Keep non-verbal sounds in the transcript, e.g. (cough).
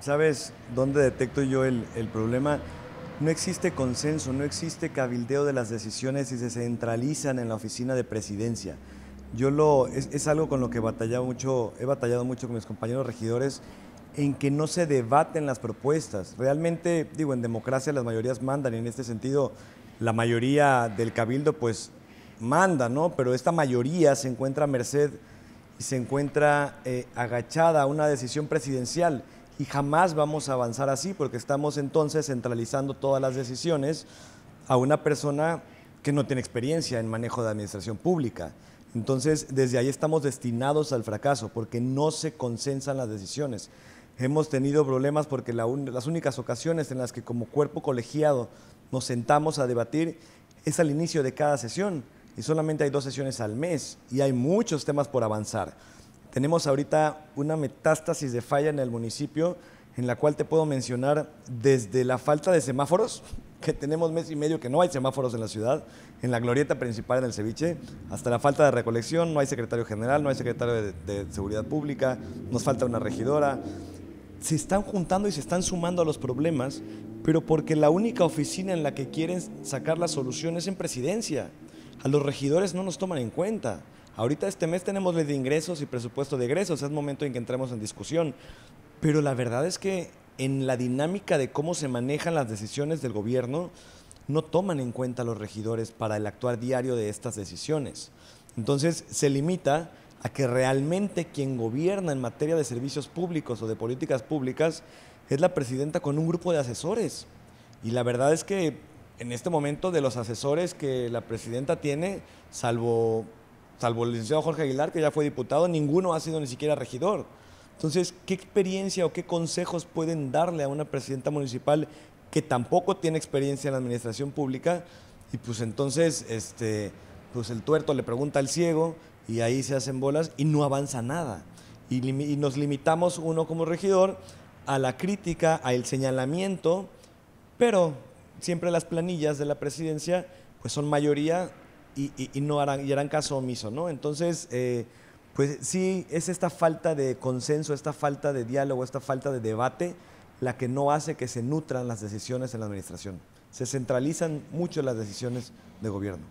¿sabes dónde detecto yo el, problema? No existe consenso, no existe cabildeo de las decisiones y se centralizan en la oficina de presidencia. Yo lo, es, algo con lo que batallado mucho, he batallado mucho con mis compañeros regidores en que no se debaten las propuestas. Realmente, digo, en democracia las mayorías mandan y en este sentido la mayoría del cabildo pues manda, ¿no? Pero esta mayoría se encuentra merced y se encuentra eh, agachada a una decisión presidencial y jamás vamos a avanzar así porque estamos entonces centralizando todas las decisiones a una persona que no tiene experiencia en manejo de administración pública. Entonces, desde ahí estamos destinados al fracaso porque no se consensan las decisiones. Hemos tenido problemas porque las únicas ocasiones en las que como cuerpo colegiado nos sentamos a debatir es al inicio de cada sesión y solamente hay dos sesiones al mes y hay muchos temas por avanzar tenemos ahorita una metástasis de falla en el municipio en la cual te puedo mencionar desde la falta de semáforos, (laughs) que tenemos mes y medio que no hay semáforos en la ciudad, en la glorieta principal en el ceviche, hasta la falta de recolección, no hay secretario general, no hay secretario de, seguridad pública, nos falta una regidora. Se están juntando y se están sumando a los problemas, pero porque la única oficina en la que quieren sacar la solución es en presidencia. A los regidores no nos toman en cuenta Ahorita este mes tenemos ley de ingresos y presupuesto de egresos, es momento en que entremos en discusión. Pero la verdad es que en la dinámica de cómo se manejan las decisiones del gobierno, no toman en cuenta los regidores para el actuar diario de estas decisiones. Entonces se limita a que realmente quien gobierna en materia de servicios públicos o de políticas públicas es la presidenta con un grupo de asesores. Y la verdad es que en este momento de los asesores que la presidenta tiene, salvo salvo el licenciado Jorge Aguilar, que ya fue diputado, ninguno ha sido ni siquiera regidor. Entonces, ¿qué experiencia o qué consejos pueden darle a una presidenta municipal que tampoco tiene experiencia en la administración pública? Y pues entonces, este, pues el tuerto le pregunta al ciego y ahí se hacen bolas y no avanza nada. Y, nos limitamos uno como regidor a la crítica, al señalamiento, pero siempre las planillas de la presidencia pues son mayoría y, no harán, y harán caso omiso, ¿no? Entonces, eh, pues sí, es esta falta de consenso, esta falta de diálogo, esta falta de debate la que no hace que se nutran las decisiones en la administración. Se centralizan mucho las decisiones de gobierno.